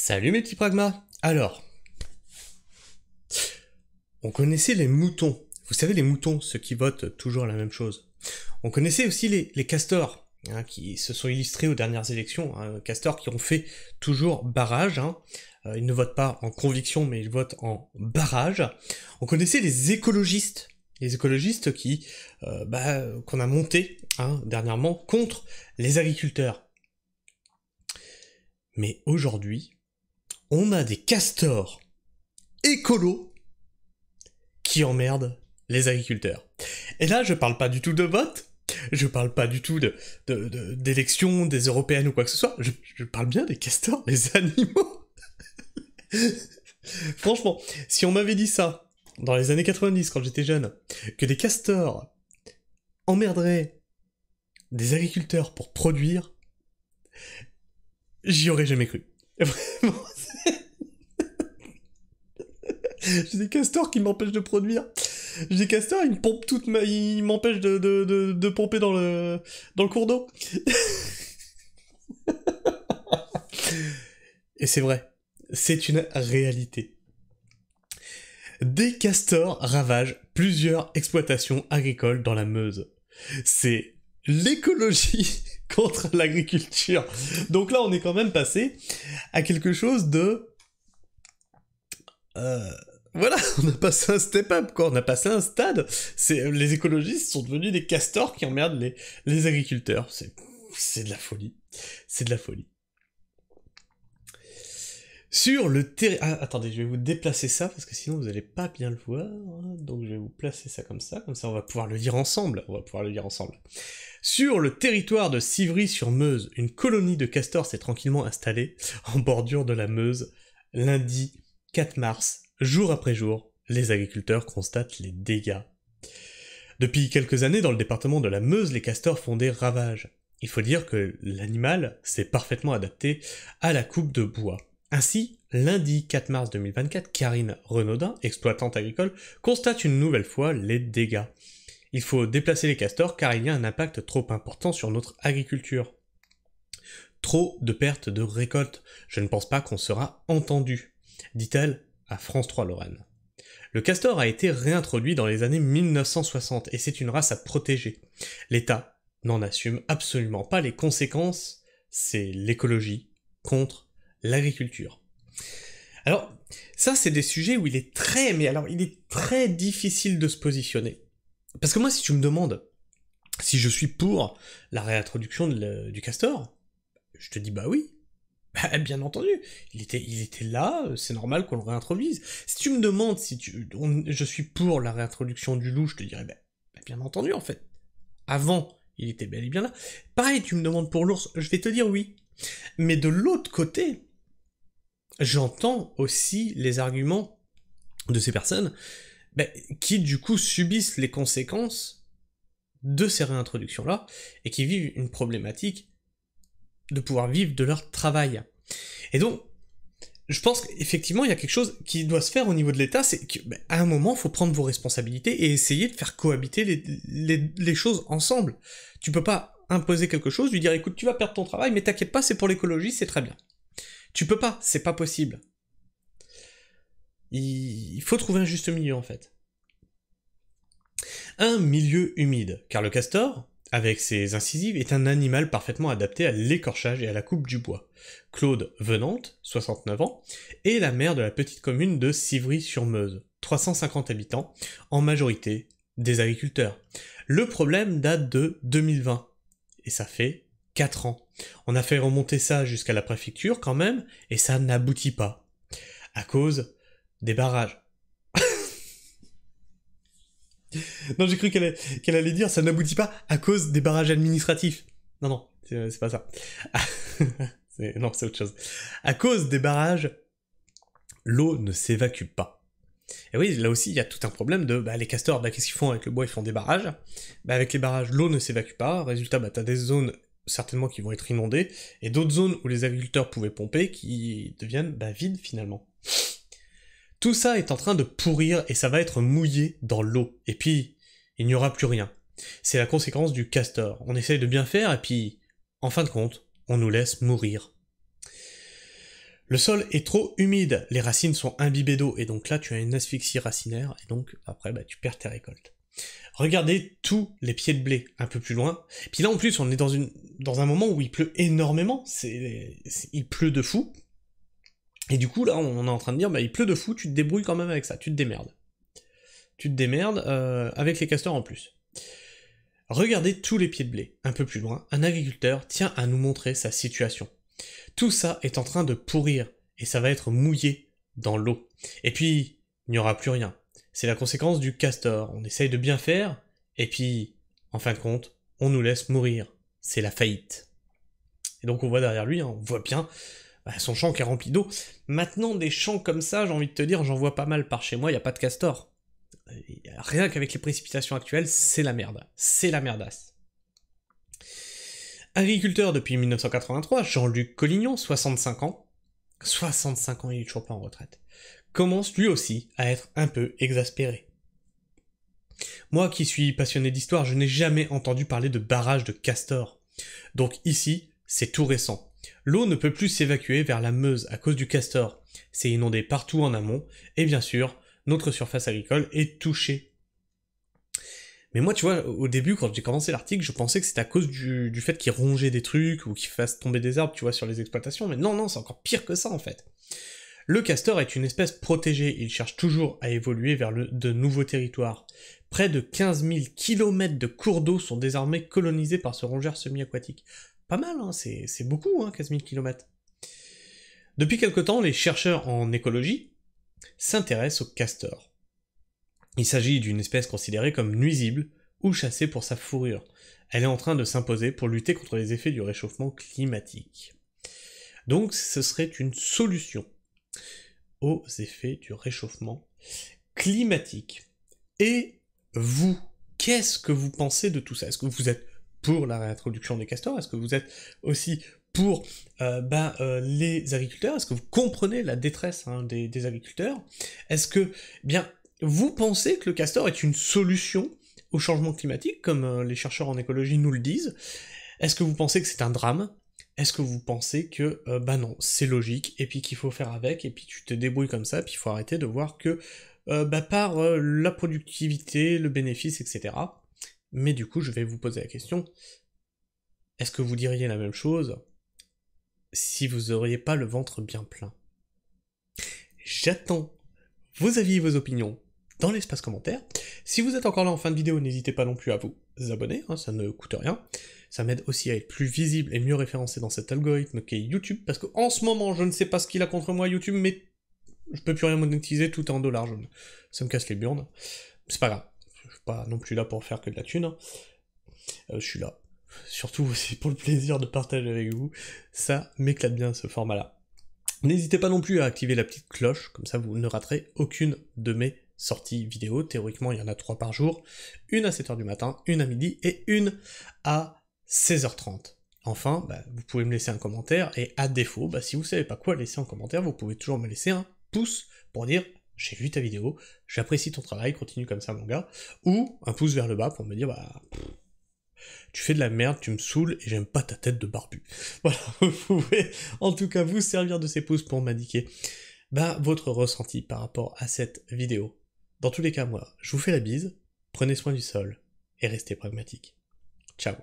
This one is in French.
Salut mes petits pragmas Alors, on connaissait les moutons. Vous savez les moutons, ceux qui votent toujours la même chose. On connaissait aussi les, castors, hein, qui se sont illustrés aux dernières élections. Hein, castors qui ont fait toujours barrage. Hein. Euh, ils ne votent pas en conviction, mais ils votent en barrage. On connaissait les écologistes. Les écologistes qui, euh, bah, qu'on a monté dernièrement contre les agriculteurs. Mais aujourd'hui, on a des castors écolos qui emmerdent les agriculteurs. Et là, je parle pas du tout de vote, je parle pas du tout d'élections, de, des européennes ou quoi que ce soit, je, parle bien des castors, les animaux. Franchement, si on m'avait dit ça dans les années 90 quand j'étais jeune, que des castors emmerderaient des agriculteurs pour produire, j'y aurais jamais cru. Vraiment, J'ai des castors qui m'empêchent de produire. J'ai des castors, ils toute ma... Ils m'empêchent de, pomper dans le, dans le cours d'eau. Et c'est vrai. C'est une réalité. Des castors ravagent plusieurs exploitations agricoles dans la Meuse. C'est l'écologie contre l'agriculture. Donc là, on est quand même passé à quelque chose de... Euh, voilà, on a passé un step-up, quoi, on a passé un stade. C'est, les écologistes sont devenus des castors qui emmerdent les, agriculteurs. C'est, c'est de la folie. C'est de la folie. Sur le terrain... Ah, attendez, je vais vous déplacer ça, parce que sinon vous n'allez pas bien le voir. Donc je vais vous placer ça comme ça, comme ça on va pouvoir le lire ensemble. On va pouvoir le lire ensemble. Sur le territoire de sivry sur meuse une colonie de castors s'est tranquillement installée en bordure de la Meuse lundi 4 mars Jour après jour, les agriculteurs constatent les dégâts. Depuis quelques années, dans le département de la Meuse, les castors font des ravages. Il faut dire que l'animal s'est parfaitement adapté à la coupe de bois. Ainsi, lundi 4 mars 2024, Karine Renaudin, exploitante agricole, constate une nouvelle fois les dégâts. Il faut déplacer les castors car il y a un impact trop important sur notre agriculture. Trop de pertes de récoltes. Je ne pense pas qu'on sera entendu, dit-elle à France 3 Lorraine. Le castor a été réintroduit dans les années 1960 et c'est une race à protéger. L'État n'en assume absolument pas les conséquences, c'est l'écologie contre l'agriculture. Alors, ça, c'est des sujets où il est très, mais alors, il est très difficile de se positionner. Parce que moi, si tu me demandes si je suis pour la réintroduction du castor, je te dis bah oui, bah, bien entendu, il était, il était là, euh, c'est normal qu'on le réintroduise. Si tu me demandes si tu, je suis pour la réintroduction du loup, je te dirais, ben, ben, bien entendu, en fait. Avant, il était bel et bien là. Pareil, tu me demandes pour l'ours, je vais te dire oui. Mais de l'autre côté, j'entends aussi les arguments de ces personnes ben, qui, du coup, subissent les conséquences de ces réintroductions-là et qui vivent une problématique de pouvoir vivre de leur travail. Et donc, je pense qu'effectivement, il y a quelque chose qui doit se faire au niveau de l'État, c'est qu'à ben, un moment, il faut prendre vos responsabilités et essayer de faire cohabiter les, choses ensemble. Tu peux pas imposer quelque chose, lui dire écoute, tu vas perdre ton travail, mais t'inquiète pas, c'est pour l'écologie, c'est très bien. Tu peux pas, c'est pas possible. il faut trouver un juste milieu en fait. Un milieu humide, car le castor, avec ses incisives, est un animal parfaitement adapté à l'écorchage et à la coupe du bois. Claude Venante, 69 ans, est la mère de la petite commune de Civry-sur-Meuse, 350 habitants, en majorité des agriculteurs. Le problème date de 2020, et ça fait 4 ans. On a fait remonter ça jusqu'à la préfecture quand même, et ça n'aboutit pas. À cause des barrages non, j'ai cru qu'elle allait dire ça n'aboutit pas à cause des barrages administratifs. Non, non, c'est euh, pas ça. non, c'est autre chose. À cause des barrages, l'eau ne s'évacue pas. Et oui, là aussi, il y a tout un problème de bah, les castors, bah, qu'est-ce qu'ils font avec le bois Ils font des barrages. Bah, avec les barrages, l'eau ne s'évacue pas. Résultat, bah, t'as des zones certainement qui vont être inondées et d'autres zones où les agriculteurs pouvaient pomper qui deviennent bah, vides finalement. Tout ça est en train de pourrir et ça va être mouillé dans l'eau. Et puis, il n'y aura plus rien. C'est la conséquence du castor. On essaye de bien faire et puis, en fin de compte, on nous laisse mourir. Le sol est trop humide, les racines sont imbibées d'eau et donc là tu as une asphyxie racinaire et donc après bah, tu perds tes récoltes. Regardez tous les pieds de blé un peu plus loin. Puis là en plus on est dans, une, dans un moment où il pleut énormément, c'est, il pleut de fou. Et du coup, là, on est en train de dire, bah, il pleut de fou, tu te débrouilles quand même avec ça, tu te démerdes. Tu te démerdes euh, avec les castors en plus. Regardez tous les pieds de blé. Un peu plus loin, un agriculteur tient à nous montrer sa situation. Tout ça est en train de pourrir, et ça va être mouillé dans l'eau. Et puis, il n'y aura plus rien. C'est la conséquence du castor. On essaye de bien faire, et puis, en fin de compte, on nous laisse mourir. C'est la faillite. Et donc on voit derrière lui, hein, on voit bien bah, son champ qui est rempli d'eau. Maintenant, des champs comme ça, j'ai envie de te dire, j'en vois pas mal par chez moi, il n'y a pas de castor. Euh, rien qu'avec les précipitations actuelles, c'est la merde. C'est la merdasse. Agriculteur depuis 1983, Jean-Luc Collignon, 65 ans. 65 ans, il est toujours pas en retraite. Commence lui aussi à être un peu exaspéré. Moi qui suis passionné d'histoire, je n'ai jamais entendu parler de barrage de castor. Donc ici, c'est tout récent. L'eau ne peut plus s'évacuer vers la Meuse à cause du castor. C'est inondé partout en amont, et bien sûr, notre surface agricole est touchée. Mais moi, tu vois, au début, quand j'ai commencé l'article, je pensais que c'était à cause du, fait qu'il rongeait des trucs ou qu'il fasse tomber des arbres, tu vois, sur les exploitations. Mais non, non, c'est encore pire que ça, en fait. Le castor est une espèce protégée, il cherche toujours à évoluer vers de nouveaux territoires. Près de 15 000 km de cours d'eau sont désormais colonisés par ce rongeur semi-aquatique pas mal, hein, c'est beaucoup, hein, 15 000 km. Depuis quelque temps, les chercheurs en écologie s'intéressent aux castors. Il s'agit d'une espèce considérée comme nuisible ou chassée pour sa fourrure. Elle est en train de s'imposer pour lutter contre les effets du réchauffement climatique. Donc ce serait une solution aux effets du réchauffement climatique. Et vous, qu'est-ce que vous pensez de tout ça Est-ce que vous êtes pour la réintroduction des castors Est-ce que vous êtes aussi pour euh, ben, euh, les agriculteurs Est-ce que vous comprenez la détresse hein, des, agriculteurs Est-ce que, eh bien, vous pensez que le castor est une solution au changement climatique, comme euh, les chercheurs en écologie nous le disent Est-ce que vous pensez que c'est un drame est-ce que vous pensez que, bah non, c'est logique, et puis qu'il faut faire avec, et puis tu te débrouilles comme ça, puis il faut arrêter de voir que, bah, par la productivité, le bénéfice, etc., mais du coup, je vais vous poser la question, est-ce que vous diriez la même chose si vous n'auriez pas le ventre bien plein J'attends vos avis et vos opinions dans l'espace commentaire. Si vous êtes encore là en fin de vidéo, n'hésitez pas non plus à vous abonner, hein, ça ne coûte rien. Ça m'aide aussi à être plus visible et mieux référencé dans cet algorithme qui est YouTube, parce qu'en ce moment, je ne sais pas ce qu'il a contre moi YouTube, mais je peux plus rien monétiser, tout en dollars Ça me casse les burnes. C'est pas grave non plus là pour faire que de la thune. Hein. Euh, je suis là. Surtout aussi pour le plaisir de partager avec vous. Ça m'éclate bien ce format-là. N'hésitez pas non plus à activer la petite cloche, comme ça vous ne raterez aucune de mes sorties vidéo. Théoriquement, il y en a trois par jour. Une à 7h du matin, une à midi et une à 16h30. Enfin, bah, vous pouvez me laisser un commentaire et à défaut, bah, si vous savez pas quoi laisser en commentaire, vous pouvez toujours me laisser un pouce pour dire j'ai vu ta vidéo, j'apprécie ton travail, continue comme ça mon gars, ou un pouce vers le bas pour me dire bah tu fais de la merde, tu me saoules et j'aime pas ta tête de barbu. Voilà, vous pouvez en tout cas vous servir de ces pouces pour m'indiquer bah, votre ressenti par rapport à cette vidéo. Dans tous les cas, moi, je vous fais la bise, prenez soin du sol et restez pragmatique. Ciao